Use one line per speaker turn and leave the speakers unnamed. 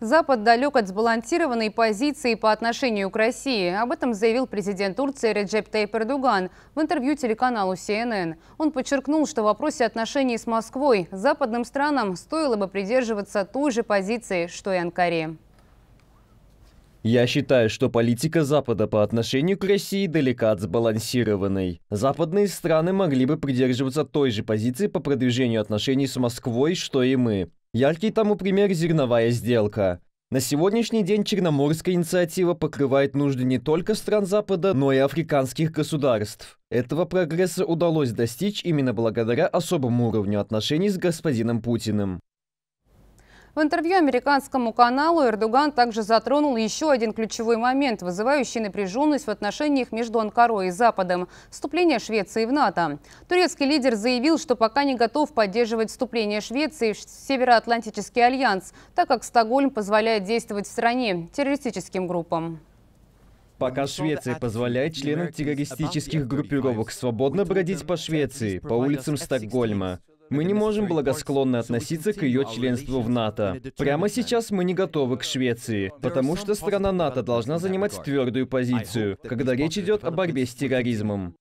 Запад далек от сбалансированной позиции по отношению к России. Об этом заявил президент Турции Реджеп Тейп Эрдоган в интервью телеканалу CNN. Он подчеркнул, что в вопросе отношений с Москвой западным странам стоило бы придерживаться той же позиции, что и Анкаре.
Я считаю, что политика Запада по отношению к России далека от сбалансированной. Западные страны могли бы придерживаться той же позиции по продвижению отношений с Москвой, что и мы. Яркий тому пример зерновая сделка. На сегодняшний день Черноморская инициатива покрывает нужды не только стран Запада, но и африканских государств. Этого прогресса удалось достичь именно благодаря особому уровню отношений с господином Путиным.
В интервью американскому каналу Эрдоган также затронул еще один ключевой момент, вызывающий напряженность в отношениях между Анкарой и Западом – вступление Швеции в НАТО. Турецкий лидер заявил, что пока не готов поддерживать вступление Швеции в Североатлантический альянс, так как Стокгольм позволяет действовать в стране террористическим группам.
Пока Швеция позволяет членам террористических группировок свободно бродить по Швеции, по улицам Стокгольма, мы не можем благосклонно относиться к ее членству в НАТО. Прямо сейчас мы не готовы к Швеции, потому что страна НАТО должна занимать твердую позицию, когда речь идет о борьбе с терроризмом.